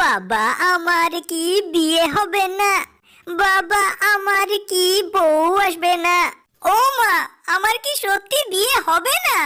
বাবা আমার কি বিয়ে হবে না বাবা আমার কি বউ আসবে না ও মা আমার কি সত্যি বিয়ে হবে না